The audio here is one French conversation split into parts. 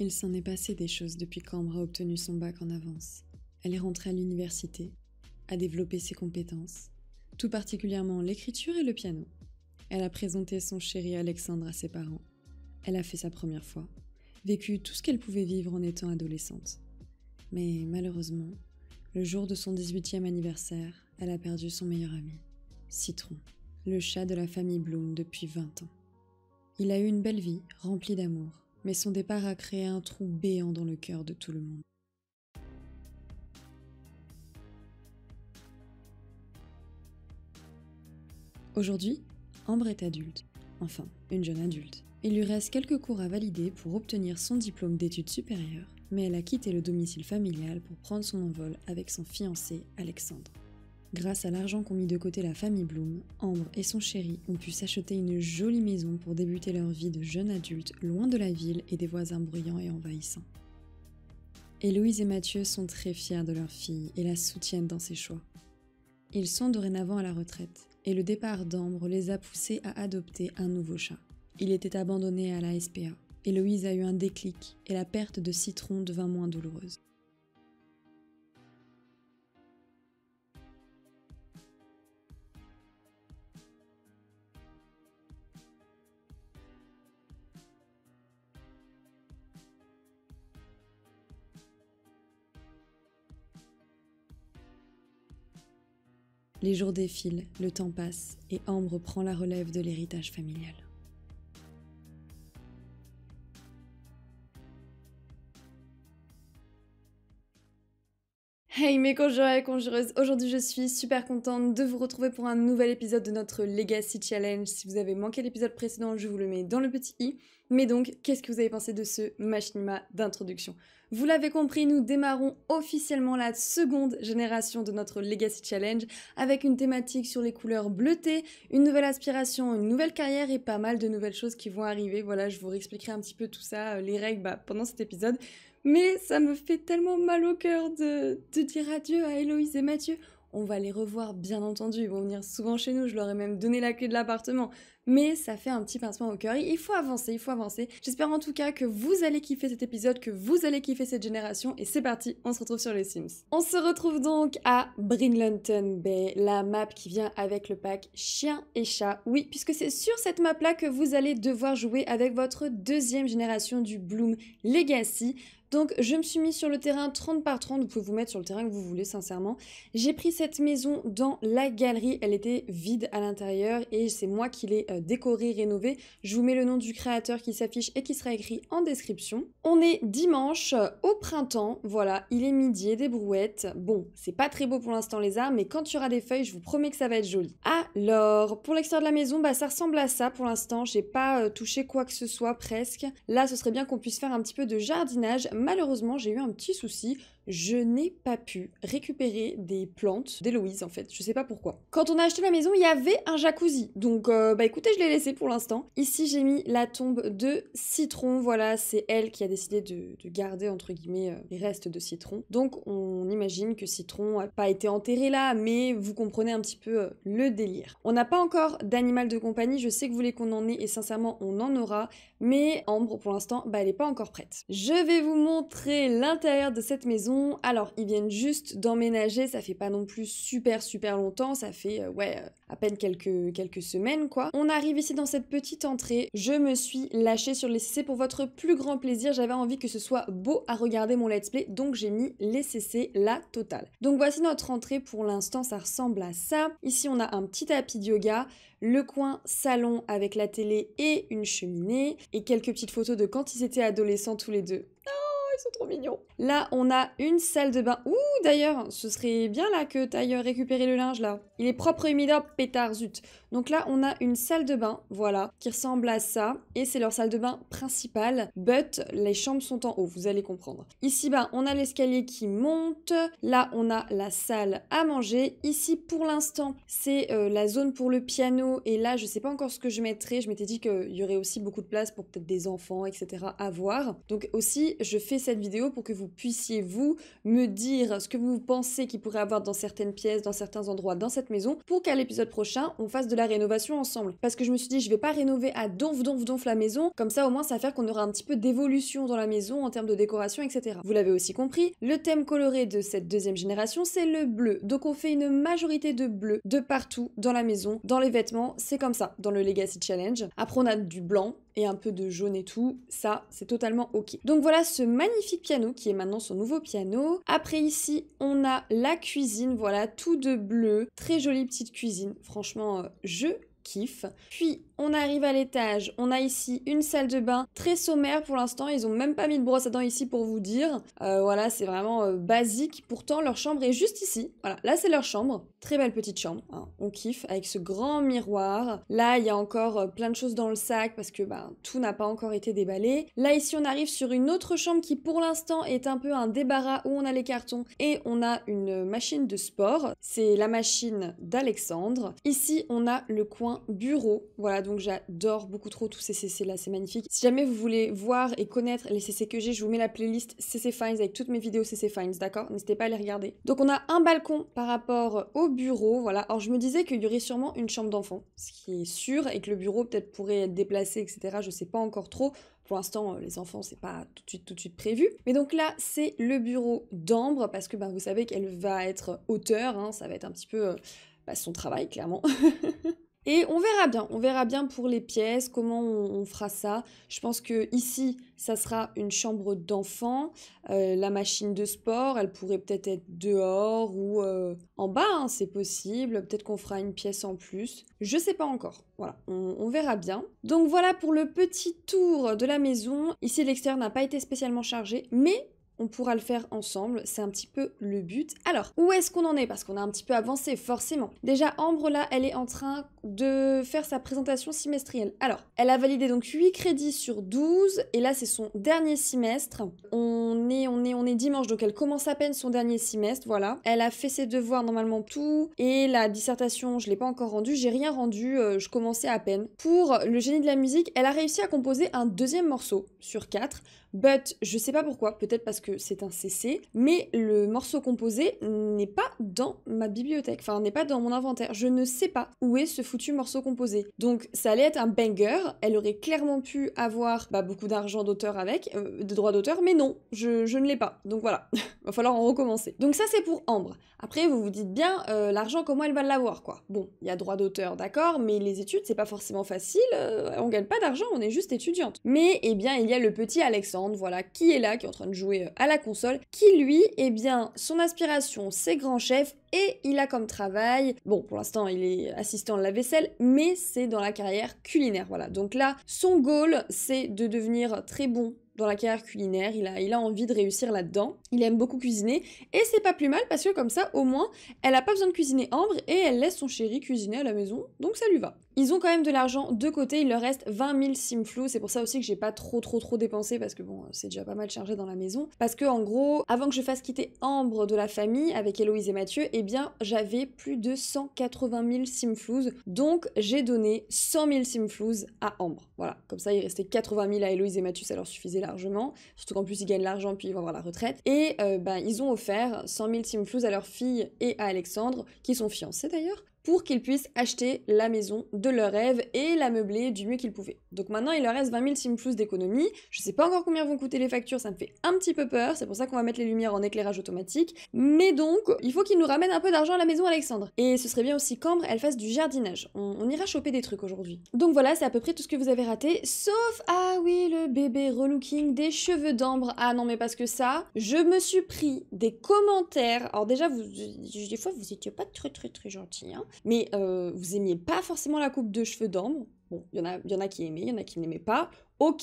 Il s'en est passé des choses depuis qu'Ambre a obtenu son bac en avance. Elle est rentrée à l'université, a développé ses compétences, tout particulièrement l'écriture et le piano. Elle a présenté son chéri Alexandre à ses parents. Elle a fait sa première fois, vécu tout ce qu'elle pouvait vivre en étant adolescente. Mais malheureusement, le jour de son 18e anniversaire, elle a perdu son meilleur ami, Citron, le chat de la famille Bloom depuis 20 ans. Il a eu une belle vie, remplie d'amour, mais son départ a créé un trou béant dans le cœur de tout le monde. Aujourd'hui, Ambre est adulte, enfin une jeune adulte. Il lui reste quelques cours à valider pour obtenir son diplôme d'études supérieures, mais elle a quitté le domicile familial pour prendre son envol avec son fiancé Alexandre. Grâce à l'argent qu'ont mis de côté la famille Bloom, Ambre et son chéri ont pu s'acheter une jolie maison pour débuter leur vie de jeunes adultes loin de la ville et des voisins bruyants et envahissants. Héloïse et Mathieu sont très fiers de leur fille et la soutiennent dans ses choix. Ils sont dorénavant à la retraite et le départ d'Ambre les a poussés à adopter un nouveau chat. Il était abandonné à la SPA. Héloïse a eu un déclic et la perte de Citron devint moins douloureuse. Les jours défilent, le temps passe et Ambre prend la relève de l'héritage familial. Hey mes conjurés et aujourd'hui je suis super contente de vous retrouver pour un nouvel épisode de notre Legacy Challenge. Si vous avez manqué l'épisode précédent, je vous le mets dans le petit i. Mais donc, qu'est-ce que vous avez pensé de ce machinima d'introduction Vous l'avez compris, nous démarrons officiellement la seconde génération de notre Legacy Challenge avec une thématique sur les couleurs bleutées, une nouvelle aspiration, une nouvelle carrière et pas mal de nouvelles choses qui vont arriver. Voilà, je vous réexpliquerai un petit peu tout ça, euh, les règles bah, pendant cet épisode. Mais ça me fait tellement mal au cœur de, dire adieu à Héloïse et Mathieu. On va les revoir, bien entendu. Ils vont venir souvent chez nous. Je leur ai même donné la clé de l'appartement. Mais ça fait un petit pincement au cœur. Il faut avancer, il faut avancer. J'espère en tout cas que vous allez kiffer cet épisode, que vous allez kiffer cette génération. Et c'est parti, on se retrouve sur les Sims. On se retrouve donc à Brinlinton Bay, la map qui vient avec le pack chien et chat. Oui, puisque c'est sur cette map-là que vous allez devoir jouer avec votre deuxième génération du Bloom Legacy. Donc je me suis mis sur le terrain 30 par 30, vous pouvez vous mettre sur le terrain que vous voulez sincèrement. J'ai pris cette maison dans la galerie, elle était vide à l'intérieur et c'est moi qui l'ai euh, décorée, rénovée. Je vous mets le nom du créateur qui s'affiche et qui sera écrit en description. On est dimanche euh, au printemps, voilà, il est midi et des brouettes. Bon, c'est pas très beau pour l'instant les arbres, mais quand il y aura des feuilles, je vous promets que ça va être joli. Alors, pour l'extérieur de la maison, bah ça ressemble à ça pour l'instant, j'ai pas euh, touché quoi que ce soit presque. Là, ce serait bien qu'on puisse faire un petit peu de jardinage, malheureusement j'ai eu un petit souci je n'ai pas pu récupérer des plantes d'Héloïse en fait, je sais pas pourquoi. Quand on a acheté la maison, il y avait un jacuzzi. Donc euh, bah écoutez, je l'ai laissé pour l'instant. Ici, j'ai mis la tombe de citron. Voilà, c'est elle qui a décidé de, garder entre guillemets euh, les restes de citron. Donc on imagine que citron a pas été enterré là, mais vous comprenez un petit peu euh, le délire. On n'a pas encore d'animal de compagnie, je sais que vous voulez qu'on en ait et sincèrement, on en aura, mais Ambre pour l'instant, bah elle est pas encore prête. Je vais vous montrer l'intérieur de cette maison alors, ils viennent juste d'emménager, ça fait pas non plus super super longtemps, ça fait euh, ouais euh, à peine quelques, quelques semaines quoi. On arrive ici dans cette petite entrée, je me suis lâchée sur les CC pour votre plus grand plaisir, j'avais envie que ce soit beau à regarder mon let's play, donc j'ai mis les CC la totale. Donc voici notre entrée pour l'instant, ça ressemble à ça. Ici on a un petit tapis de yoga, le coin salon avec la télé et une cheminée, et quelques petites photos de quand ils étaient adolescents tous les deux ils trop mignons. Là, on a une salle de bain. Ouh, d'ailleurs, ce serait bien là que t'ailles euh, récupérer le linge là. Il est propre et humide, pétard, zut. Donc là, on a une salle de bain, voilà, qui ressemble à ça. Et c'est leur salle de bain principale. But, les chambres sont en haut, vous allez comprendre. Ici bas, on a l'escalier qui monte. Là, on a la salle à manger. Ici, pour l'instant, c'est euh, la zone pour le piano. Et là, je sais pas encore ce que je mettrais. Je m'étais dit qu'il y aurait aussi beaucoup de place pour peut-être des enfants, etc. à voir. Donc aussi, je fais cette vidéo pour que vous puissiez, vous, me dire ce que vous pensez qu'il pourrait avoir dans certaines pièces, dans certains endroits, dans cette maison, pour qu'à l'épisode prochain, on fasse de la rénovation ensemble. Parce que je me suis dit, je vais pas rénover à donf, donf, donf la maison, comme ça au moins ça va faire qu'on aura un petit peu d'évolution dans la maison en termes de décoration, etc. Vous l'avez aussi compris, le thème coloré de cette deuxième génération, c'est le bleu. Donc on fait une majorité de bleu de partout dans la maison, dans les vêtements, c'est comme ça, dans le Legacy Challenge. Après on a du blanc, et un peu de jaune et tout, ça c'est totalement ok. Donc voilà ce magnifique piano qui est maintenant son nouveau piano. Après ici on a la cuisine, voilà tout de bleu, très jolie petite cuisine, franchement euh, je kiff. Puis on arrive à l'étage, on a ici une salle de bain très sommaire pour l'instant, ils ont même pas mis de brosse à dents ici pour vous dire. Euh, voilà, c'est vraiment euh, basique, pourtant leur chambre est juste ici. Voilà, là c'est leur chambre, très belle petite chambre, hein. on kiffe avec ce grand miroir. Là il y a encore euh, plein de choses dans le sac parce que bah, tout n'a pas encore été déballé. Là ici on arrive sur une autre chambre qui pour l'instant est un peu un débarras où on a les cartons et on a une machine de sport, c'est la machine d'Alexandre. Ici on a le coin bureau. Voilà, donc j'adore beaucoup trop tous ces CC là, c'est magnifique. Si jamais vous voulez voir et connaître les CC que j'ai, je vous mets la playlist CC Finds avec toutes mes vidéos CC Finds, d'accord N'hésitez pas à les regarder. Donc on a un balcon par rapport au bureau, voilà. Alors je me disais qu'il y aurait sûrement une chambre d'enfant, ce qui est sûr, et que le bureau peut-être pourrait être déplacé, etc. Je sais pas encore trop. Pour l'instant, euh, les enfants, c'est pas tout de suite, tout de suite prévu. Mais donc là, c'est le bureau d'Ambre, parce que ben, vous savez qu'elle va être auteur, hein. ça va être un petit peu euh, bah, son travail, clairement. Et on verra bien, on verra bien pour les pièces, comment on, fera ça. Je pense que ici, ça sera une chambre d'enfant, euh, la machine de sport, elle pourrait peut-être être dehors ou euh, en bas, hein, c'est possible. Peut-être qu'on fera une pièce en plus. Je sais pas encore. Voilà, on, verra bien. Donc voilà pour le petit tour de la maison. Ici, l'extérieur n'a pas été spécialement chargé, mais on pourra le faire ensemble, c'est un petit peu le but. Alors, où est-ce qu'on en est Parce qu'on a un petit peu avancé, forcément. Déjà, Ambre, là, elle est en train de faire sa présentation semestrielle. Alors, elle a validé donc 8 crédits sur 12, et là, c'est son dernier semestre. On on est, on est, on est dimanche, donc elle commence à peine son dernier semestre, voilà. Elle a fait ses devoirs normalement tout, et la dissertation, je l'ai pas encore rendue, j'ai rien rendu, euh, je commençais à peine. Pour le génie de la musique, elle a réussi à composer un deuxième morceau sur quatre, but je sais pas pourquoi, peut-être parce que c'est un CC, mais le morceau composé n'est pas dans ma bibliothèque, enfin n'est pas dans mon inventaire. Je ne sais pas où est ce foutu morceau composé. Donc ça allait être un banger, elle aurait clairement pu avoir bah, beaucoup d'argent d'auteur avec, euh, de droits d'auteur, mais non, je, ne l'ai pas. Donc voilà, va falloir en recommencer. Donc ça c'est pour Ambre. Après vous vous dites bien, euh, l'argent comment elle va l'avoir quoi Bon, il y a droit d'auteur, d'accord, mais les études c'est pas forcément facile, euh, on gagne pas d'argent, on est juste étudiante. Mais eh bien il y a le petit Alexandre, voilà, qui est là, qui est en train de jouer euh, à la console, qui lui, eh bien son aspiration c'est grand chef et il a comme travail, bon pour l'instant il est assistant de la vaisselle, mais c'est dans la carrière culinaire, voilà. Donc là, son goal c'est de devenir très bon dans la carrière culinaire, il a, il a envie de réussir là-dedans, il aime beaucoup cuisiner, et c'est pas plus mal parce que comme ça, au moins, elle a pas besoin de cuisiner Ambre et elle laisse son chéri cuisiner à la maison, donc ça lui va. Ils ont quand même de l'argent de côté, il leur reste 20 000 simflous, c'est pour ça aussi que j'ai pas trop trop trop dépensé parce que bon, c'est déjà pas mal chargé dans la maison. Parce que en gros, avant que je fasse quitter Ambre de la famille avec Héloïse et Mathieu, eh bien j'avais plus de 180 000 simflous, donc j'ai donné 100 000 simflous à Ambre. Voilà, comme ça il restait 80 000 à Héloïse et Mathieu, ça leur suffisait largement, surtout qu'en plus ils gagnent l'argent puis ils vont avoir la retraite. Et euh, ben ils ont offert 100 000 simflous à leur fille et à Alexandre, qui sont fiancés d'ailleurs, pour qu'ils puissent acheter la maison de leur rêve et la meubler du mieux qu'ils pouvaient. Donc maintenant, il leur reste 20 000 simplus d'économie. Je sais pas encore combien vont coûter les factures, ça me fait un petit peu peur. C'est pour ça qu'on va mettre les lumières en éclairage automatique. Mais donc, il faut qu'ils nous ramènent un peu d'argent à la maison, Alexandre. Et ce serait bien aussi qu'Ambre, elle fasse du jardinage. On, ira choper des trucs aujourd'hui. Donc voilà, c'est à peu près tout ce que vous avez raté. Sauf, ah oui, le bébé relooking des cheveux d'Ambre. Ah non, mais parce que ça, je me suis pris des commentaires. Alors déjà, vous, des fois, vous étiez pas très très très gentil. Hein mais euh, vous aimiez pas forcément la coupe de cheveux d'ambre. Bon, il y, en a, y en a qui aimaient, il y en a qui n'aimaient pas. Ok,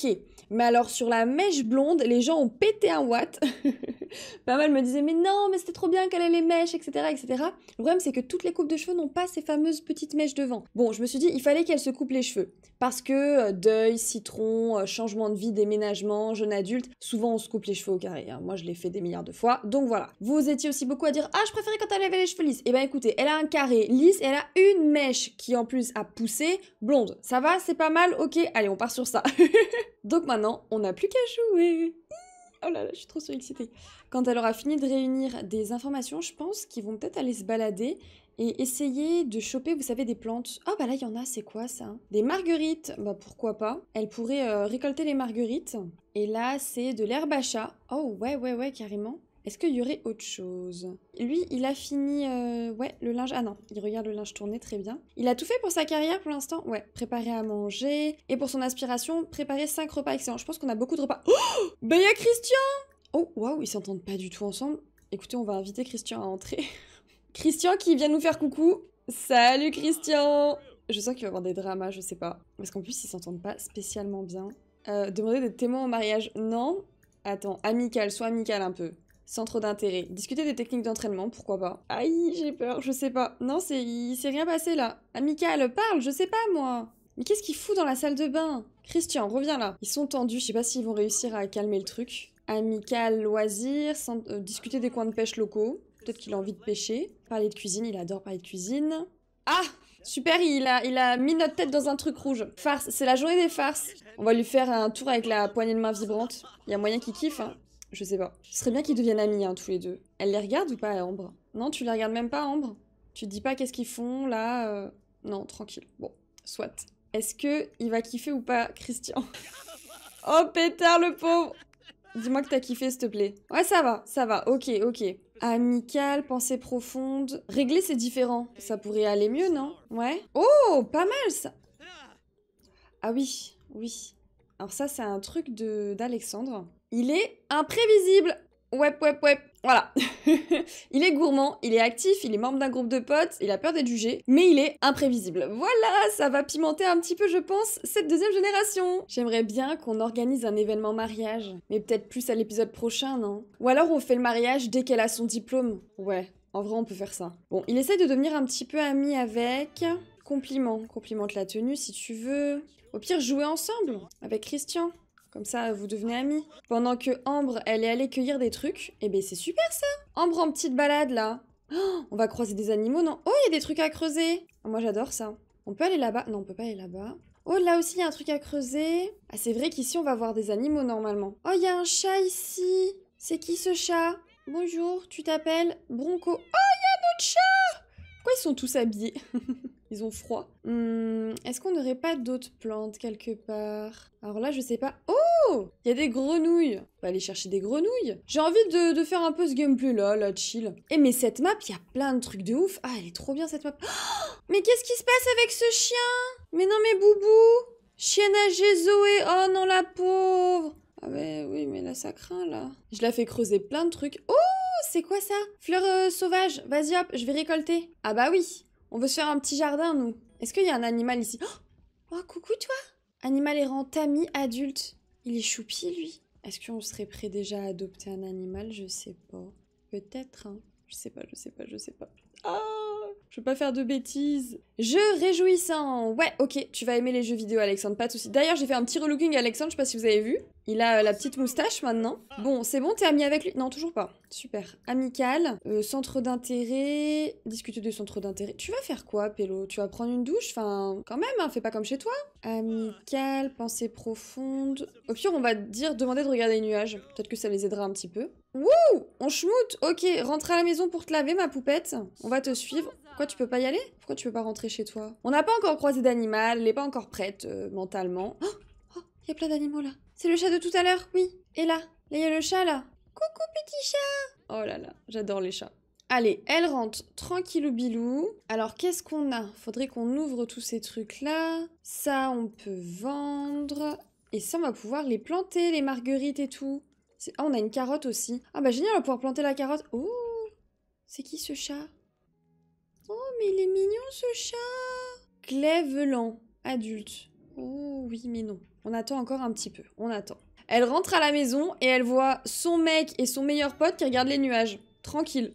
mais alors sur la mèche blonde, les gens ont pété un watt. pas mal me disaient, mais non, mais c'était trop bien qu'elle ait les mèches, etc., etc. Le problème, c'est que toutes les coupes de cheveux n'ont pas ces fameuses petites mèches devant. Bon, je me suis dit, il fallait qu'elle se coupe les cheveux. Parce que euh, deuil, citron, euh, changement de vie, déménagement, jeune adulte, souvent on se coupe les cheveux au carré. Hein. Moi, je l'ai fait des milliards de fois. Donc voilà. Vous étiez aussi beaucoup à dire, ah, je préférais quand elle avait les cheveux lisses. Eh ben écoutez, elle a un carré lisse, elle a une mèche qui en plus a poussé, blonde. Ça va, c'est pas mal, ok, allez, on part sur ça. Donc maintenant, on n'a plus qu'à jouer. Oh là là, je suis trop surexcitée. Quand elle aura fini de réunir des informations, je pense qu'ils vont peut-être aller se balader et essayer de choper, vous savez, des plantes. Ah oh, bah là, il y en a, c'est quoi ça Des marguerites, bah pourquoi pas. Elle pourrait euh, récolter les marguerites. Et là, c'est de l'herbe Oh ouais, ouais, ouais, carrément. Est-ce qu'il y aurait autre chose Lui, il a fini... Euh, ouais, le linge... Ah non, il regarde le linge tourner, très bien. Il a tout fait pour sa carrière pour l'instant Ouais, préparer à manger. Et pour son aspiration, préparer 5 repas excellents. Je pense qu'on a beaucoup de repas. Oh Ben il y a Christian Oh, waouh, ils s'entendent pas du tout ensemble. Écoutez, on va inviter Christian à entrer. Christian qui vient nous faire coucou. Salut Christian Je sens qu'il va y avoir des dramas, je sais pas. Parce qu'en plus, ils s'entendent pas spécialement bien. Euh, demander des témoins en mariage, non Attends, amical, soit amical un peu sans trop d'intérêt. Discuter des techniques d'entraînement, pourquoi pas. Aïe, j'ai peur, je sais pas. Non, c'est, il s'est rien passé là. Amical, parle, je sais pas moi. Mais qu'est-ce qu'il fout dans la salle de bain Christian, reviens là. Ils sont tendus, je sais pas s'ils vont réussir à calmer le truc. Amical, loisirs, sans, euh, discuter des coins de pêche locaux. Peut-être qu'il a envie de pêcher. Parler de cuisine, il adore parler de cuisine. Ah Super, il a, il a mis notre tête dans un truc rouge. Farce, c'est la journée des farces. On va lui faire un tour avec la poignée de main vibrante. Il y a moyen qu'il kiffe, hein. Je sais pas. Ce serait bien qu'ils deviennent amis, hein, tous les deux. Elle les regarde ou pas, Ambre Non, tu les regardes même pas, Ambre Tu te dis pas qu'est-ce qu'ils font, là euh Non, tranquille. Bon, soit. Est-ce que il va kiffer ou pas, Christian Oh, pétard, le pauvre Dis-moi que t'as kiffé, s'il te plaît. Ouais, ça va, ça va, ok, ok. Amical, pensée profonde. Régler, c'est différent. Ça pourrait aller mieux, non Ouais. Oh, pas mal, ça Ah oui, oui. Alors ça, c'est un truc de d'Alexandre. Il est imprévisible. Ouais, ouais, ouais. Voilà. il est gourmand, il est actif, il est membre d'un groupe de potes, il a peur d'être jugé, mais il est imprévisible. Voilà, ça va pimenter un petit peu, je pense, cette deuxième génération. J'aimerais bien qu'on organise un événement mariage, mais peut-être plus à l'épisode prochain, non Ou alors on fait le mariage dès qu'elle a son diplôme. Ouais, en vrai, on peut faire ça. Bon, il essaye de devenir un petit peu ami avec. Compliment, complimente la tenue si tu veux. Au pire, jouer ensemble avec Christian. Comme ça, vous devenez amis. Pendant que Ambre, elle est allée cueillir des trucs, eh ben c'est super ça Ambre en petite balade là oh, On va croiser des animaux, non Oh, il y a des trucs à creuser Moi j'adore ça. On peut aller là-bas Non, on peut pas aller là-bas. Oh, là aussi, il y a un truc à creuser. Ah, c'est vrai qu'ici, on va voir des animaux normalement. Oh, il y a un chat ici C'est qui ce chat Bonjour, tu t'appelles Bronco. Oh, il y a d'autres chats chat Pourquoi ils sont tous habillés ils ont froid. Hmm, est-ce qu'on n'aurait pas d'autres plantes quelque part Alors là, je sais pas. Oh Il y a des grenouilles On va aller chercher des grenouilles. J'ai envie de, faire un peu ce gameplay là, là, chill. Eh mais cette map, il y a plein de trucs de ouf. Ah, elle est trop bien cette map. mais qu'est-ce qui se passe avec ce chien Mais non, mais Boubou Chien à Zoé Oh non, la pauvre Ah mais oui, mais là, ça craint, là. Je la fais creuser plein de trucs. Oh c'est quoi ça Fleur euh, sauvage, vas-y hop, je vais récolter. Ah bah oui, on veut se faire un petit jardin, nous. Est-ce qu'il y a un animal ici oh, oh coucou toi Animal errant, tamis, adulte. Il est choupi, lui. Est-ce qu'on serait prêt déjà à adopter un animal Je sais pas. Peut-être, hein. Je sais pas, je sais pas, je sais pas. Ah je veux pas faire de bêtises. Jeux réjouissant hein. Ouais, ok, tu vas aimer les jeux vidéo, Alexandre, pas de soucis. D'ailleurs, j'ai fait un petit relooking à Alexandre, je sais pas si vous avez vu. Il a euh, la petite moustache maintenant. Bon, c'est bon, t'es ami avec lui Non, toujours pas. Super. Amical, euh, centre d'intérêt, discuter de centre d'intérêt. Tu vas faire quoi, Pélo Tu vas prendre une douche Enfin, quand même, hein, fais pas comme chez toi. Amical, pensée profonde. Au pire, on va dire demander de regarder les nuages. Peut-être que ça les aidera un petit peu. Wouh On schmoute Ok, rentre à la maison pour te laver, ma poupette. On va te suivre. Pourquoi tu peux pas y aller Pourquoi tu peux pas rentrer chez toi On n'a pas encore croisé d'animal, elle n'est pas encore prête euh, mentalement. Oh, oh Il y a plein d'animaux là. C'est le chat de tout à l'heure, oui. Et là, là il y a le chat là. Coucou petit chat Oh là là, j'adore les chats. Allez, elle rentre tranquillou bilou. Alors qu'est-ce qu'on a Faudrait qu'on ouvre tous ces trucs là. Ça, on peut vendre. Et ça, on va pouvoir les planter, les marguerites et tout. Ah, on a une carotte aussi. Ah bah génial, on va pouvoir planter la carotte. Oh C'est qui ce chat Oh, mais il est mignon ce chat Clévelant, adulte. Oh oui, mais non. On attend encore un petit peu. On attend. Elle rentre à la maison et elle voit son mec et son meilleur pote qui regardent les nuages. Tranquille.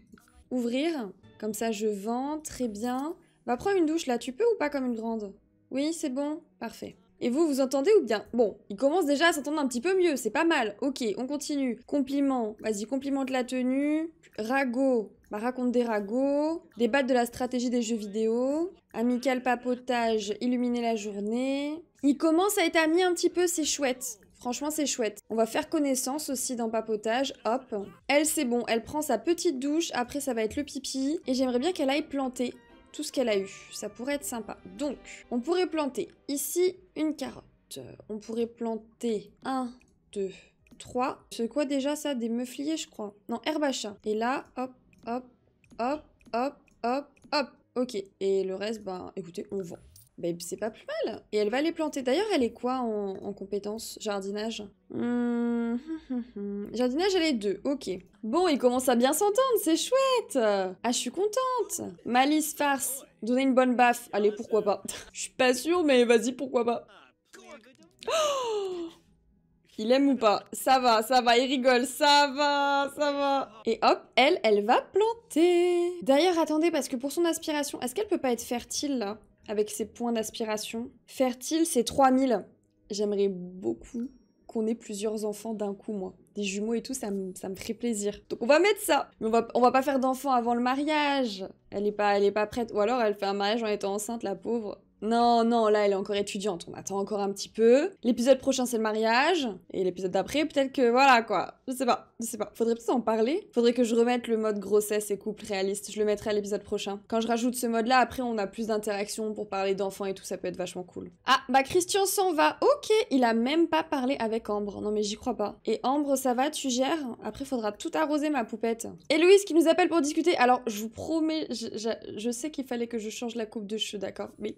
Ouvrir. Comme ça, je vends. Très bien. Va prendre une douche là. Tu peux ou pas comme une grande Oui, c'est bon. Parfait. Et vous, vous entendez ou bien Bon, il commence déjà à s'entendre un petit peu mieux, c'est pas mal. Ok, on continue. Compliment, vas-y, complimente la tenue. Rago, bah raconte des ragots. Débat de la stratégie des jeux vidéo. Amical papotage, illuminer la journée. Il commence à être ami un petit peu, c'est chouette. Franchement, c'est chouette. On va faire connaissance aussi dans papotage. Hop. Elle, c'est bon. Elle prend sa petite douche. Après, ça va être le pipi. Et j'aimerais bien qu'elle aille planter tout ce qu'elle a eu. Ça pourrait être sympa. Donc, on pourrait planter ici une carotte. Euh, on pourrait planter 1, 2, 3. C'est quoi déjà ça Des meufliers, je crois. Non, chat. Et là, hop, hop, hop, hop, hop, hop. Ok. Et le reste, ben, écoutez, on vend. Ben, c'est pas plus mal. Et elle va les planter. D'ailleurs, elle est quoi en, compétence Jardinage mmh. Jardinage, elle est deux. Ok. Bon, ils commencent à bien s'entendre. C'est chouette. Ah, je suis contente. Malice, farce. Donner une bonne baffe. Allez, pourquoi pas. Je suis pas sûre, mais vas-y, pourquoi pas. il aime ou pas Ça va, ça va, il rigole, ça va, ça va. Et hop, elle, elle va planter. D'ailleurs, attendez, parce que pour son aspiration, est-ce qu'elle peut pas être fertile là avec ses points d'aspiration. Fertile, c'est 3000. J'aimerais beaucoup qu'on ait plusieurs enfants d'un coup, moi. Des jumeaux et tout, ça me, ça me ferait plaisir. Donc on va mettre ça. Mais on va, va pas faire d'enfants avant le mariage. Elle est pas, elle est pas prête. Ou alors elle fait un mariage en étant enceinte, la pauvre. Non, non, là elle est encore étudiante, on attend encore un petit peu. L'épisode prochain c'est le mariage, et l'épisode d'après peut-être que voilà quoi, je sais pas, je sais pas. Faudrait peut-être en parler. Faudrait que je remette le mode grossesse et couple réaliste, je le mettrai à l'épisode prochain. Quand je rajoute ce mode là, après on a plus d'interactions pour parler d'enfants et tout, ça peut être vachement cool. Ah, bah Christian s'en va, ok, il a même pas parlé avec Ambre, non mais j'y crois pas. Et Ambre, ça va, tu gères Après faudra tout arroser ma poupette. Et Louise qui nous appelle pour discuter, alors je vous promets, je, je sais qu'il fallait que je change la coupe de cheveux, d'accord, mais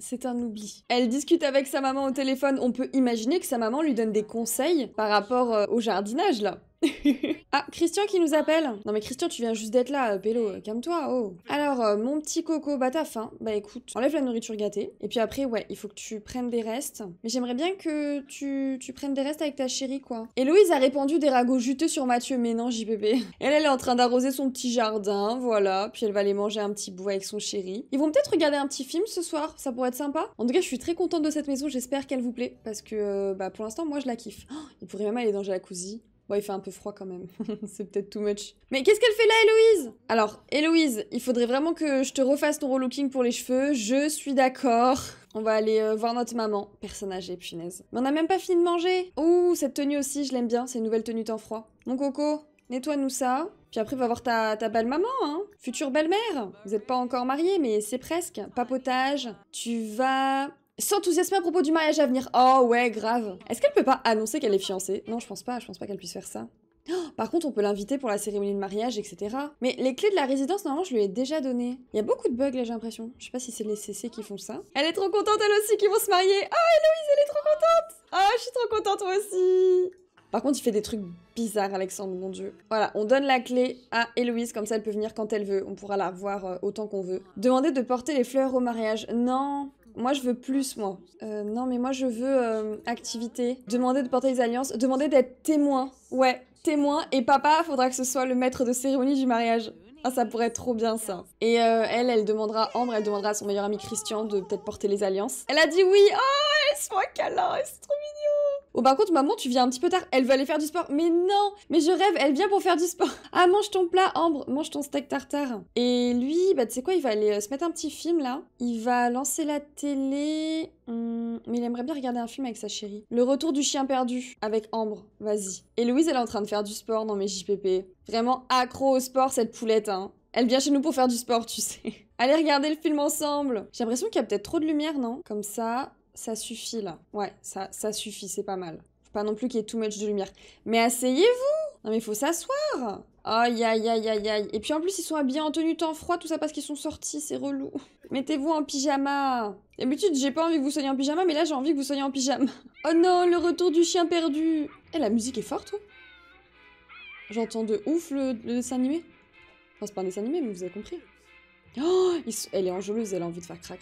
c'est un oubli. Elle discute avec sa maman au téléphone, on peut imaginer que sa maman lui donne des conseils par rapport euh, au jardinage là. ah, Christian qui nous appelle. Non mais Christian, tu viens juste d'être là, euh, Pélo, euh, calme-toi, oh. Alors, euh, mon petit coco, bah t'as faim. Bah écoute, enlève la nourriture gâtée. Et puis après, ouais, il faut que tu prennes des restes. Mais j'aimerais bien que tu, prennes des restes avec ta chérie, quoi. Héloïse a répandu des ragots juteux sur Mathieu, mais non, JPP. Elle, elle est en train d'arroser son petit jardin, voilà. Puis elle va aller manger un petit bout avec son chéri. Ils vont peut-être regarder un petit film ce soir, ça pourrait être sympa. En tout cas, je suis très contente de cette maison, j'espère qu'elle vous plaît. Parce que, bah pour l'instant, moi je la kiffe. Oh, il pourrait même aller dans Jacuzzi. Ouais, il fait un peu froid quand même. c'est peut-être too much. Mais qu'est-ce qu'elle fait là, Héloïse Alors, Héloïse, il faudrait vraiment que je te refasse ton relooking pour les cheveux. Je suis d'accord. On va aller euh, voir notre maman. Personnage punaise. Mais on n'a même pas fini de manger. Ouh, cette tenue aussi, je l'aime bien. C'est une nouvelle tenue temps froid. Mon coco, nettoie-nous ça. Puis après, va voir ta, belle-maman, hein. Future belle-mère. Vous n'êtes pas encore mariée, mais c'est presque. Papotage. Tu vas S'enthousiasmer à propos du mariage à venir. Oh ouais, grave. Est-ce qu'elle peut pas annoncer qu'elle est fiancée Non, je pense pas, je pense pas qu'elle puisse faire ça. Oh, par contre, on peut l'inviter pour la cérémonie de mariage, etc. Mais les clés de la résidence, normalement, je lui ai déjà donné. Il y a beaucoup de bugs là, j'ai l'impression. Je sais pas si c'est les CC qui font ça. Elle est trop contente, elle aussi, qu'ils vont se marier. Ah, oh, Héloïse, elle est trop contente. Ah, je suis trop contente, moi aussi. Par contre, il fait des trucs bizarres, Alexandre, mon dieu. Voilà, on donne la clé à Héloïse, comme ça elle peut venir quand elle veut. On pourra la voir euh, autant qu'on veut. Demander de porter les fleurs au mariage. Non moi, je veux plus, moi. Euh, non, mais moi, je veux euh, activité. Demander de porter les alliances. Demander d'être témoin. Ouais, témoin. Et papa, faudra que ce soit le maître de cérémonie du mariage. Ah, ça pourrait être trop bien, ça. Et euh, elle, elle demandera, à Ambre, elle demandera à son meilleur ami Christian de peut-être porter les alliances. Elle a dit oui. Oh, elle se voit câlin. c'est trop mignon. Oh par contre maman tu viens un petit peu tard, elle veut aller faire du sport. Mais non, mais je rêve, elle vient pour faire du sport. Ah mange ton plat Ambre, mange ton steak tartare. Et lui, bah tu sais quoi, il va aller euh, se mettre un petit film là. Il va lancer la télé. Hmm, mais il aimerait bien regarder un film avec sa chérie. Le retour du chien perdu avec Ambre, vas-y. Et Louise elle est en train de faire du sport, dans mes JPP. Vraiment accro au sport cette poulette hein. Elle vient chez nous pour faire du sport, tu sais. Allez regarder le film ensemble. J'ai l'impression qu'il y a peut-être trop de lumière, non Comme ça, ça suffit là. Ouais, ça, ça suffit, c'est pas mal. pas non plus qu'il y ait too much de lumière. Mais asseyez-vous Non mais il faut s'asseoir Aïe aïe aïe aïe aïe. Et puis en plus ils sont habillés en tenue temps froid, tout ça parce qu'ils sont sortis, c'est relou. Mettez-vous en pyjama D'habitude j'ai pas envie que vous soyez en pyjama, mais là j'ai envie que vous soyez en pyjama. Oh non, le retour du chien perdu Eh la musique est forte, hein. J'entends de ouf le, dessin animé. Enfin c'est pas un dessin animé, mais vous avez compris. Oh, elle est enjôleuse, elle a envie de faire crac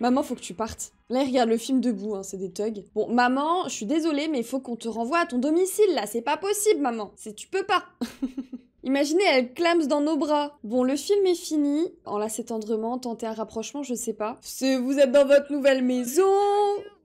Maman, faut que tu partes. Là, regarde le film debout, hein, c'est des thugs. Bon, maman, je suis désolée, mais il faut qu'on te renvoie à ton domicile, là, c'est pas possible, maman. tu peux pas. Imaginez, elle clame dans nos bras. Bon, le film est fini. Oh c'est tendrement, tenter un rapprochement, je sais pas. Vous êtes dans votre nouvelle maison,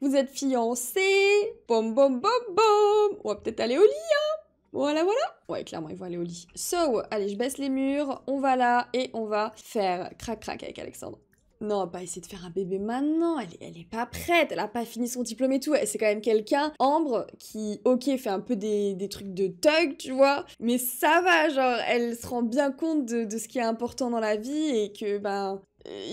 vous êtes fiancés. Bom, bom, bom, bom. On va peut-être aller au lit, hein. Voilà, voilà. Ouais, clairement, ils vont aller au lit. So, allez, je baisse les murs, on va là et on va faire crac-crac avec Alexandre non, pas essayer de faire un bébé maintenant, elle, elle est pas prête, elle a pas fini son diplôme et tout. C'est quand même quelqu'un, Ambre, qui, ok, fait un peu des, trucs de thug, tu vois, mais ça va, genre, elle se rend bien compte de, de, ce qui est important dans la vie et que, ben,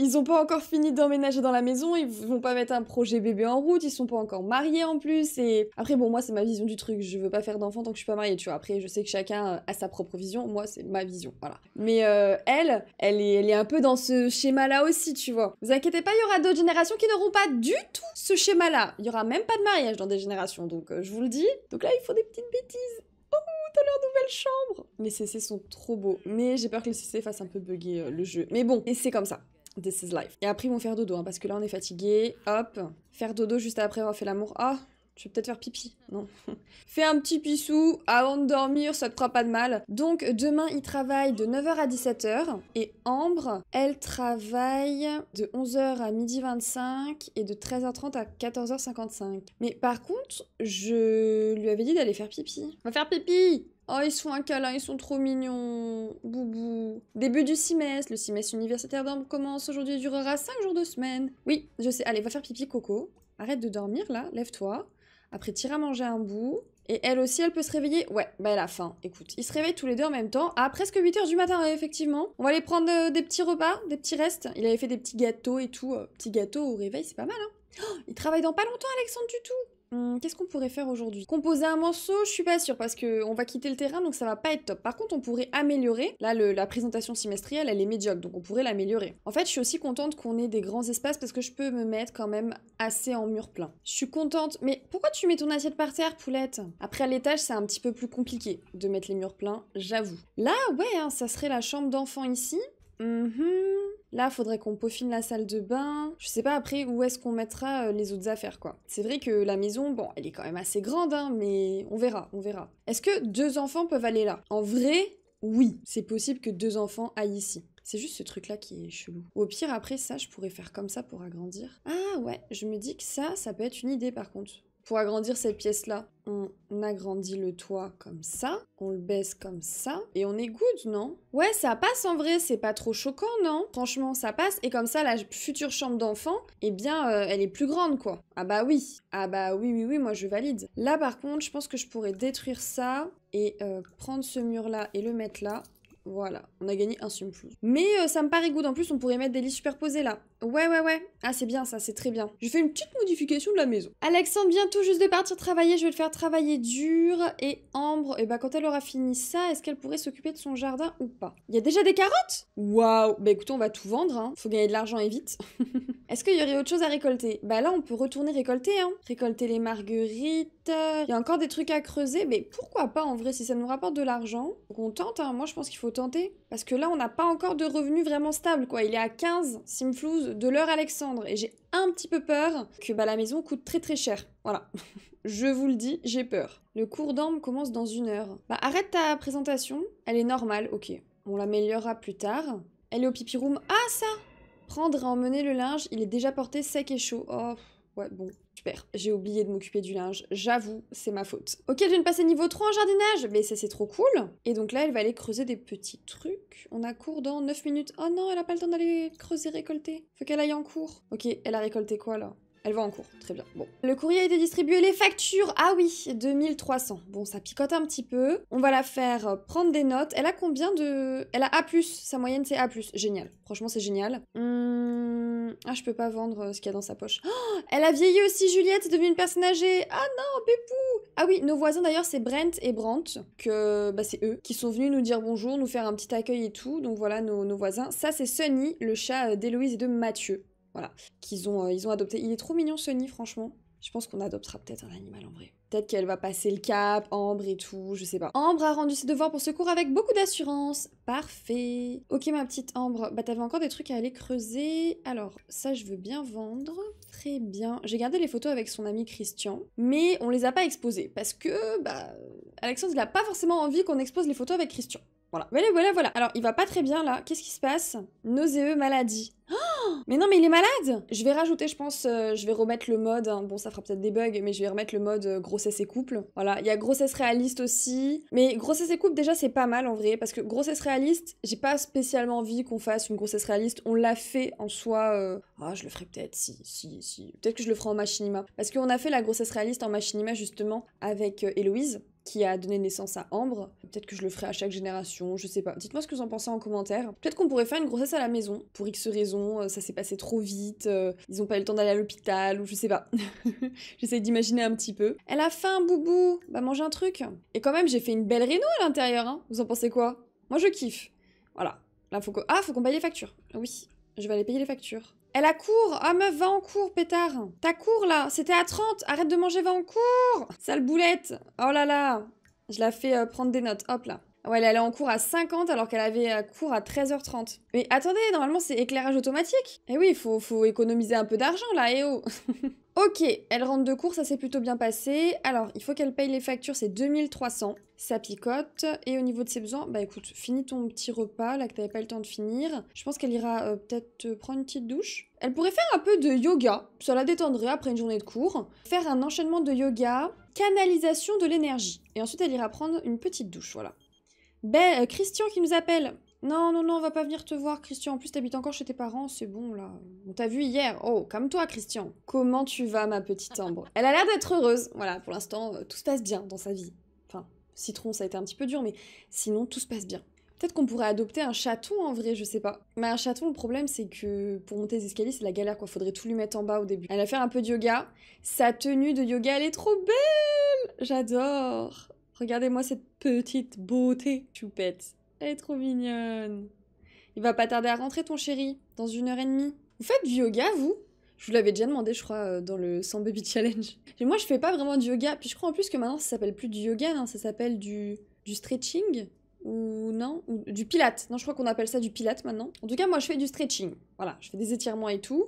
ils ont pas encore fini d'emménager dans la maison, ils vont pas mettre un projet bébé en route, ils sont pas encore mariés en plus. Et après, bon, moi, c'est ma vision du truc. Je veux pas faire d'enfant tant que je suis pas mariée, tu vois. Après, je sais que chacun a sa propre vision. Moi, c'est ma vision, voilà. Mais euh, elle, elle est, elle est un peu dans ce schéma-là aussi, tu vois. Vous inquiétez pas, il y aura d'autres générations qui n'auront pas du tout ce schéma-là. Il y aura même pas de mariage dans des générations, donc euh, je vous le dis. Donc là, ils font des petites bêtises oh, dans leur nouvelle chambre. Les CC sont trop beaux, mais j'ai peur que le' CC fasse un peu bugger euh, le jeu. Mais bon, et c'est comme ça. This is Et après, ils vont faire dodo, hein, parce que là, on est fatigué. Hop, faire dodo juste après avoir fait l'amour. Ah, je vais peut-être faire pipi. Non. Fais un petit pissou avant de dormir, ça te fera pas de mal. Donc demain, il travaille de 9h à 17h. Et Ambre, elle travaille de 11h à 12h25 et de 13h30 à 14h55. Mais par contre, je lui avais dit d'aller faire pipi. On va faire pipi Oh, ils sont un câlin, ils sont trop mignons. Boubou. Début du semestre. Le CIMES universitaire d'Ambre commence aujourd'hui durera 5 jours de semaine. Oui, je sais. Allez, va faire pipi, Coco. Arrête de dormir, là. Lève-toi. Après, à manger un bout. Et elle aussi, elle peut se réveiller Ouais, bah elle a faim. Écoute, ils se réveillent tous les deux en même temps à presque 8h du matin, effectivement. On va aller prendre euh, des petits repas, des petits restes. Il avait fait des petits gâteaux et tout. Euh, petits gâteaux au réveil, c'est pas mal, hein. Oh, il travaille dans pas longtemps, Alexandre du tout Hum, qu'est-ce qu'on pourrait faire aujourd'hui Composer un morceau, je suis pas sûre parce qu'on va quitter le terrain donc ça va pas être top. Par contre, on pourrait améliorer. Là, la présentation semestrielle, elle est médiocre donc on pourrait l'améliorer. En fait, je suis aussi contente qu'on ait des grands espaces parce que je peux me mettre quand même assez en mur plein. Je suis contente, mais pourquoi tu mets ton assiette par terre, poulette Après, à l'étage, c'est un petit peu plus compliqué de mettre les murs pleins, j'avoue. Là, ouais, hein, ça serait la chambre d'enfant ici. Hum, hum. Là, faudrait qu'on peaufine la salle de bain. Je sais pas après où est-ce qu'on mettra euh, les autres affaires, quoi. C'est vrai que la maison, bon, elle est quand même assez grande, hein, mais on verra, on verra. Est-ce que deux enfants peuvent aller là En vrai, oui, c'est possible que deux enfants aillent ici. C'est juste ce truc-là qui est chelou. Au pire, après ça, je pourrais faire comme ça pour agrandir. Ah ouais, je me dis que ça, ça peut être une idée par contre. Pour agrandir cette pièce-là, on agrandit le toit comme ça, on le baisse comme ça, et on est good, non Ouais, ça passe en vrai, c'est pas trop choquant, non Franchement, ça passe, et comme ça, la future chambre d'enfant, eh bien, euh, elle est plus grande, quoi. Ah bah oui, ah bah oui, oui, oui, moi je valide. Là, par contre, je pense que je pourrais détruire ça, et euh, prendre ce mur-là et le mettre là, voilà, on a gagné un simplus. Mais euh, ça me paraît good, en plus on pourrait mettre des lits superposés là. Ouais, ouais, ouais. Ah, c'est bien ça, c'est très bien. je fais une petite modification de la maison. Alexandre vient tout juste de partir travailler, je vais le faire travailler dur. Et Ambre, et bah quand elle aura fini ça, est-ce qu'elle pourrait s'occuper de son jardin ou pas Il y a déjà des carottes Waouh Bah écoute on va tout vendre, hein. Faut gagner de l'argent et vite. est-ce qu'il y aurait autre chose à récolter Bah là, on peut retourner récolter, hein. Récolter les marguerites. Il y a encore des trucs à creuser, mais pourquoi pas en vrai si ça nous rapporte de l'argent On tente, hein. Moi, je pense qu'il faut tenter. Parce que là, on n'a pas encore de revenus vraiment stables, quoi. Il est à 15, Simflouz de l'heure Alexandre et j'ai un petit peu peur que bah, la maison coûte très très cher. Voilà, je vous le dis, j'ai peur. Le cours d'âme commence dans une heure. Bah arrête ta présentation, elle est normale, ok. On l'améliorera plus tard. Elle est au pipi room. Ah ça Prendre à emmener le linge, il est déjà porté sec et chaud. Oh, Ouais, bon, super. J'ai oublié de m'occuper du linge. J'avoue, c'est ma faute. Ok, je viens de passer niveau 3 en jardinage. Mais ça, c'est trop cool. Et donc là, elle va aller creuser des petits trucs. On a cours dans 9 minutes. Oh non, elle a pas le temps d'aller creuser, récolter. Faut qu'elle aille en cours. Ok, elle a récolté quoi là elle va en cours, très bien. Bon. Le courrier a été distribué, les factures, ah oui, 2300. Bon, ça picote un petit peu. On va la faire prendre des notes. Elle a combien de... Elle a A+, sa moyenne c'est A+. Génial. Franchement, c'est génial. Hum ah, je peux pas vendre euh, ce qu'il y a dans sa poche. Oh, elle a vieilli aussi, Juliette, c'est devenue une personne âgée. Ah non, Pépou Ah oui, nos voisins d'ailleurs, c'est Brent et Brant. que bah, c'est eux qui sont venus nous dire bonjour, nous faire un petit accueil et tout. Donc voilà nos, voisins. Ça, c'est Sunny, le chat euh, d'Héloïse et de Mathieu. Voilà, qu'ils ont, euh, ils ont adopté. Il est trop mignon, Sunny, franchement. Je pense qu'on adoptera peut-être un animal en vrai. Peut-être qu'elle va passer le cap, Ambre et tout, je sais pas. Ambre a rendu ses devoirs pour ce cours avec beaucoup d'assurance. Parfait. Ok ma petite Ambre, bah t'avais encore des trucs à aller creuser. Alors, ça je veux bien vendre. Très bien. J'ai gardé les photos avec son ami Christian, mais on les a pas exposées parce que, bah, Alexandre il a pas forcément envie qu'on expose les photos avec Christian. Voilà. Voilà, voilà, Alors, il va pas très bien là. Qu'est-ce qui se passe Nauséeux, maladie. Oh mais non, mais il est malade Je vais rajouter, je pense, euh, je vais remettre le mode. Hein. Bon, ça fera peut-être des bugs, mais je vais remettre le mode euh, grossesse et couple. Voilà. Il y a grossesse réaliste aussi. Mais grossesse et couple, déjà, c'est pas mal en vrai. Parce que grossesse réaliste, j'ai pas spécialement envie qu'on fasse une grossesse réaliste. On l'a fait en soi. Euh, ah, je le ferai peut-être, si, si, si. Peut-être que je le ferai en machinima. Parce qu'on a fait la grossesse réaliste en machinima justement avec Héloïse qui a donné naissance à Ambre. Peut-être que je le ferai à chaque génération, je sais pas. Dites-moi ce que vous en pensez en commentaire. Peut-être qu'on pourrait faire une grossesse à la maison. Pour X raisons, euh, ça s'est passé trop vite, euh, ils ont pas eu le temps d'aller à l'hôpital, ou je sais pas. J'essaie d'imaginer un petit peu. Elle a faim, boubou Bah mange un truc. Et quand même, j'ai fait une belle réno à l'intérieur, hein. Vous en pensez quoi Moi je kiffe. Voilà. Là, faut Ah, faut qu'on paye les factures. Ah oui, je vais aller payer les factures. Elle a cours Oh meuf, va en cours, pétard T'as cours là C'était à 30 Arrête de manger, va en cours Sale boulette Oh là là Je la fais euh, prendre des notes, hop là. Ouais, elle est en cours à 50 alors qu'elle avait euh, cours à 13h30. Mais attendez, normalement c'est éclairage automatique. Eh oui, faut, faut économiser un peu d'argent là, eh oh Ok, elle rentre de cours, ça s'est plutôt bien passé. Alors, il faut qu'elle paye les factures, c'est 2300. Ça picote. Et au niveau de ses besoins, bah écoute, finis ton petit repas, là que t'avais pas le temps de finir. Je pense qu'elle ira euh, peut-être prendre une petite douche. Elle pourrait faire un peu de yoga, ça la détendrait après une journée de cours. Faire un enchaînement de yoga, canalisation de l'énergie. Et ensuite, elle ira prendre une petite douche, voilà. Ben, euh, Christian qui nous appelle. Non, non, non, on va pas venir te voir, Christian. En plus, t'habites encore chez tes parents, c'est bon, là. On t'a vu hier. Oh, comme toi, Christian. Comment tu vas, ma petite Ambre Elle a l'air d'être heureuse. Voilà, pour l'instant, euh, tout se passe bien dans sa vie. Enfin, citron, ça a été un petit peu dur, mais sinon, tout se passe bien. Peut-être qu'on pourrait adopter un chaton en vrai, je sais pas. Mais un chaton, le problème c'est que pour monter les escaliers, c'est la galère quoi. Faudrait tout lui mettre en bas au début. Elle a fait un peu de yoga. Sa tenue de yoga, elle est trop belle J'adore Regardez-moi cette petite beauté choupette. Elle est trop mignonne. Il va pas tarder à rentrer, ton chéri, dans une heure et demie. Vous faites du yoga, vous Je vous l'avais déjà demandé, je crois, euh, dans le 100 Baby Challenge. Et moi, je fais pas vraiment du yoga. Puis je crois en plus que maintenant, ça s'appelle plus du yoga, hein. ça s'appelle du, du stretching ou non ou du pilate. Non, je crois qu'on appelle ça du pilate maintenant. En tout cas, moi, je fais du stretching. Voilà, je fais des étirements et tout.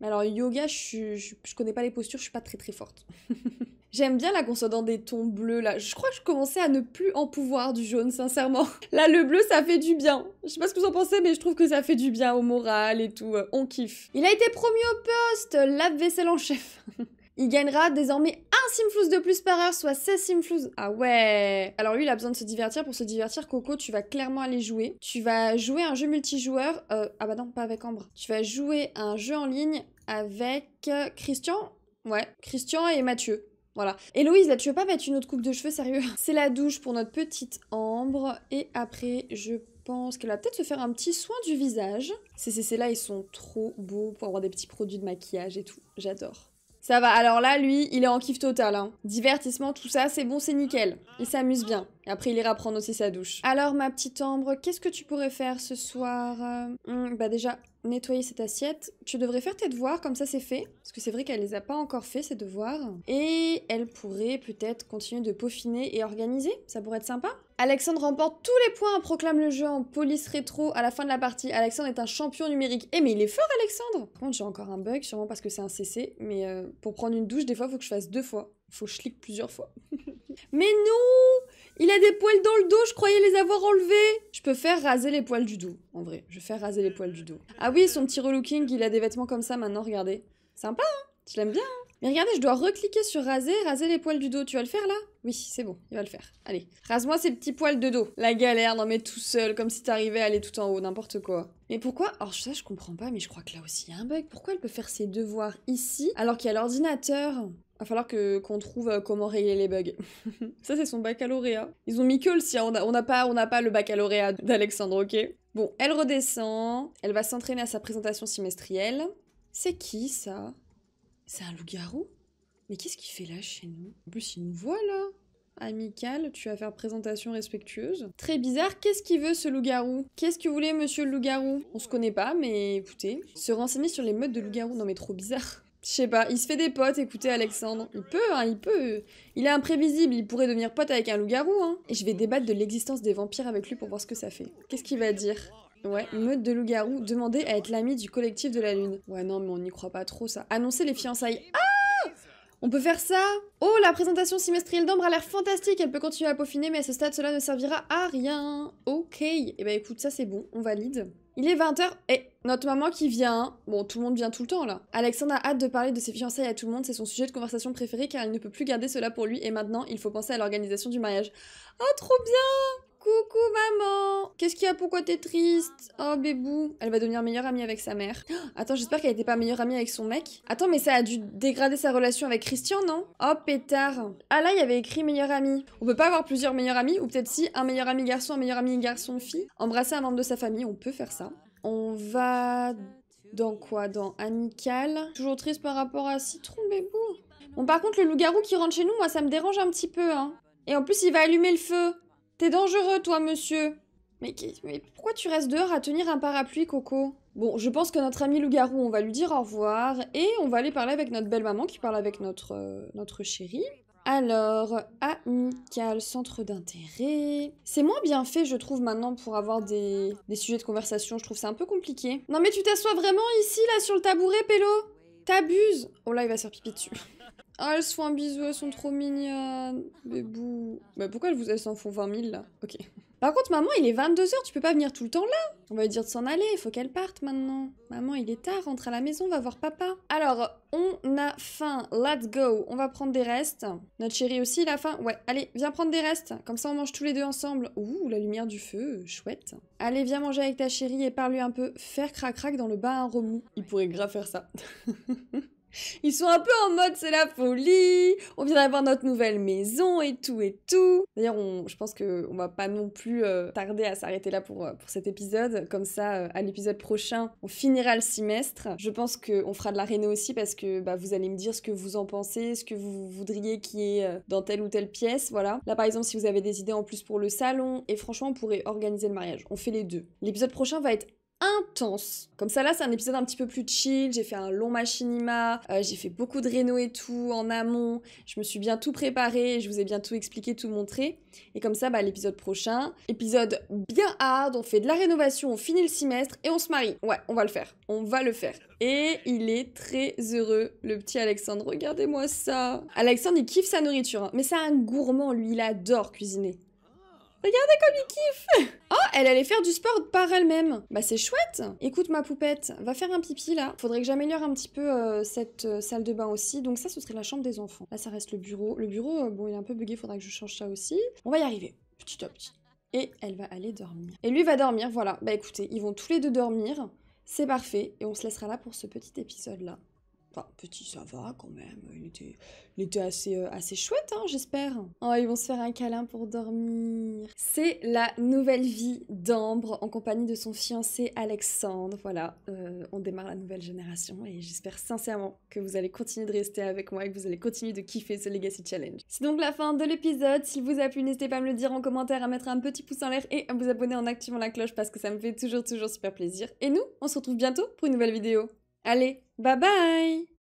Mais alors, yoga, je, je, je connais pas les postures, je suis pas très très forte. J'aime bien la dans des tons bleus là. Je crois que je commençais à ne plus en pouvoir du jaune, sincèrement. Là, le bleu, ça fait du bien. Je sais pas ce que vous en pensez, mais je trouve que ça fait du bien au moral et tout. Euh, on kiffe. Il a été promu au poste, lave-vaisselle en chef. Il gagnera désormais un simflouz de plus par heure, soit 16 simflouz. Ah ouais Alors lui, il a besoin de se divertir. Pour se divertir, Coco, tu vas clairement aller jouer. Tu vas jouer un jeu multijoueur. Euh, ah bah non, pas avec Ambre. Tu vas jouer un jeu en ligne avec euh, Christian. Ouais, Christian et Mathieu. Voilà. Héloïse, là, tu veux pas mettre une autre coupe de cheveux, sérieux C'est la douche pour notre petite ambre. Et après, je pense qu'elle va peut-être se faire un petit soin du visage. Ces CC-là, ils sont trop beaux pour avoir des petits produits de maquillage et tout. J'adore. Ça va, alors là, lui, il est en kiff total. Hein. Divertissement, tout ça, c'est bon, c'est nickel. Il s'amuse bien. après, il ira prendre aussi sa douche. Alors, ma petite Ambre, qu'est-ce que tu pourrais faire ce soir euh, hmm, Bah déjà, nettoyer cette assiette. Tu devrais faire tes devoirs, comme ça c'est fait. Parce que c'est vrai qu'elle les a pas encore fait, ses devoirs. Et elle pourrait peut-être continuer de peaufiner et organiser. Ça pourrait être sympa. Alexandre remporte tous les points, proclame le jeu en police rétro à la fin de la partie. Alexandre est un champion numérique. Eh mais il est fort Alexandre Par contre j'ai encore un bug, sûrement parce que c'est un CC, mais euh, pour prendre une douche des fois faut que je fasse deux fois. Faut que je clique plusieurs fois. mais non Il a des poils dans le dos, je croyais les avoir enlevés Je peux faire raser les poils du dos, en vrai. Je vais faire raser les poils du dos. Ah oui, son petit relooking, il a des vêtements comme ça maintenant, regardez. Sympa, hein Je l'aime bien, hein Mais regardez, je dois recliquer sur raser, raser les poils du dos. Tu vas le faire là oui, c'est bon, il va le faire. Allez, rase-moi ces petits poils de dos. La galère, non mais tout seul, comme si t'arrivais à aller tout en haut, n'importe quoi. Mais pourquoi Alors ça, je comprends pas, mais je crois que là aussi, il y a un bug. Pourquoi elle peut faire ses devoirs ici, alors qu'il y a l'ordinateur va falloir que qu'on trouve euh, comment régler les bugs. ça c'est son baccalauréat. Ils ont mis que le On n'a pas on n'a pas le baccalauréat d'Alexandre, ok Bon, elle redescend. Elle va s'entraîner à sa présentation semestrielle. C'est qui ça C'est un loup-garou Mais qu'est-ce qu'il fait là chez nous En plus, il nous voit là amical, tu vas faire présentation respectueuse. Très bizarre, qu'est-ce qu'il veut ce loup-garou Qu'est-ce que voulait monsieur le loup-garou On se connaît pas, mais écoutez. Se renseigner sur les modes de loup-garou, non mais trop bizarre. Je sais pas, il se fait des potes, écoutez Alexandre. Il peut, hein, il peut. Il est imprévisible, il pourrait devenir pote avec un loup-garou, hein. Et je vais débattre de l'existence des vampires avec lui pour voir ce que ça fait. Qu'est-ce qu'il va dire Ouais, meute de loup-garou, demander à être l'ami du collectif de la lune. Ouais, non, mais on n'y croit pas trop, ça. Annoncer les fiançailles. Ah on peut faire ça Oh, la présentation semestrielle d'Ambre a l'air fantastique, elle peut continuer à peaufiner, mais à ce stade, cela ne servira à rien. Ok, et eh ben écoute, ça c'est bon, on valide. Il est 20h, eh, et notre maman qui vient, bon tout le monde vient tout le temps là. Alexandre a hâte de parler de ses fiançailles à tout le monde, c'est son sujet de conversation préféré car elle ne peut plus garder cela pour lui et maintenant il faut penser à l'organisation du mariage. Ah trop bien Coucou maman Qu'est-ce qu'il y a Pourquoi t'es triste Oh bébou Elle va devenir meilleure amie avec sa mère. attends, j'espère qu'elle n'était pas meilleure amie avec son mec. Attends, mais ça a dû dégrader sa relation avec Christian, non Oh pétard Ah là, il y avait écrit meilleure amie. On peut pas avoir plusieurs meilleurs amis, ou peut-être si, un meilleur ami garçon, un meilleur ami garçon-fille. Embrasser un membre de sa famille, on peut faire ça. On va... Dans quoi Dans amical Toujours triste par rapport à Citron, bébou. Bon, par contre, le loup-garou qui rentre chez nous, moi, ça me dérange un petit peu, hein. Et en plus, il va allumer le feu. T'es dangereux, toi, monsieur mais, pourquoi tu restes dehors à tenir un parapluie, Coco Bon, je pense que notre ami loup-garou, on va lui dire au revoir et on va aller parler avec notre belle maman qui parle avec notre, euh, notre chérie. Alors, amical, centre d'intérêt. C'est moins bien fait, je trouve, maintenant pour avoir des, sujets de conversation. Je trouve c'est un peu compliqué. Non, mais tu t'assois vraiment ici, là, sur le tabouret, Pélo T'abuses Oh là, il va se faire pipi dessus. Ah, elles se font un bisou, elles sont trop mignonnes. Bébou. Bah pourquoi elles s'en font 20 000 là Ok. Par contre, maman, il est 22h, tu peux pas venir tout le temps là On va lui dire de s'en aller, il faut qu'elle parte maintenant. Maman, il est tard, rentre à la maison, va voir papa. Alors, on a faim, let's go. On va prendre des restes. Notre chérie aussi, il a faim. Ouais, allez, viens prendre des restes. Comme ça, on mange tous les deux ensemble. Ouh, la lumière du feu, chouette. Allez, viens manger avec ta chérie et parle-lui un peu. Faire crac-crac dans le bas à un remous. Il pourrait grave faire ça. Ils sont un peu en mode c'est la folie, on vient d'avoir notre nouvelle maison et tout et tout. D'ailleurs, je pense qu'on va pas non plus euh, tarder à s'arrêter là pour, euh, pour cet épisode. Comme ça, euh, à l'épisode prochain, on finira le semestre. Je pense qu'on fera de la réno aussi parce que bah, vous allez me dire ce que vous en pensez, ce que vous voudriez qu'il y ait dans telle ou telle pièce. Voilà. Là, par exemple, si vous avez des idées en plus pour le salon, et franchement, on pourrait organiser le mariage. On fait les deux. L'épisode prochain va être intense. Comme ça là, c'est un épisode un petit peu plus chill, j'ai fait un long machinima, euh, j'ai fait beaucoup de réno et tout en amont, je me suis bien tout préparé, je vous ai bien tout expliqué, tout montré. Et comme ça, bah, l'épisode prochain, épisode bien hard, on fait de la rénovation, on finit le semestre et on se marie. Ouais, on va le faire, on va le faire. Et il est très heureux, le petit Alexandre, regardez-moi ça. Alexandre, il kiffe sa nourriture, hein. mais c'est un gourmand, lui, il adore cuisiner. Regardez comme il kiffe Oh, elle allait faire du sport par elle-même Bah c'est chouette Écoute ma poupette, va faire un pipi là. Faudrait que j'améliore un petit peu euh, cette euh, salle de bain aussi. Donc ça, ce serait la chambre des enfants. Là, ça reste le bureau. Le bureau, euh, bon, il est un peu bugué, faudra que je change ça aussi. On va y arriver, petit à Et elle va aller dormir. Et lui va dormir, voilà. Bah écoutez, ils vont tous les deux dormir. C'est parfait. Et on se laissera là pour ce petit épisode-là petit, ça va quand même. Il était, assez, euh, assez chouette, hein, j'espère. Oh, ils vont se faire un câlin pour dormir. C'est la nouvelle vie d'Ambre en compagnie de son fiancé Alexandre. Voilà, euh, on démarre la nouvelle génération et j'espère sincèrement que vous allez continuer de rester avec moi et que vous allez continuer de kiffer ce Legacy Challenge. C'est donc la fin de l'épisode. S'il vous a plu, n'hésitez pas à me le dire en commentaire, à mettre un petit pouce en l'air et à vous abonner en activant la cloche parce que ça me fait toujours, toujours super plaisir. Et nous, on se retrouve bientôt pour une nouvelle vidéo. Allez, bye bye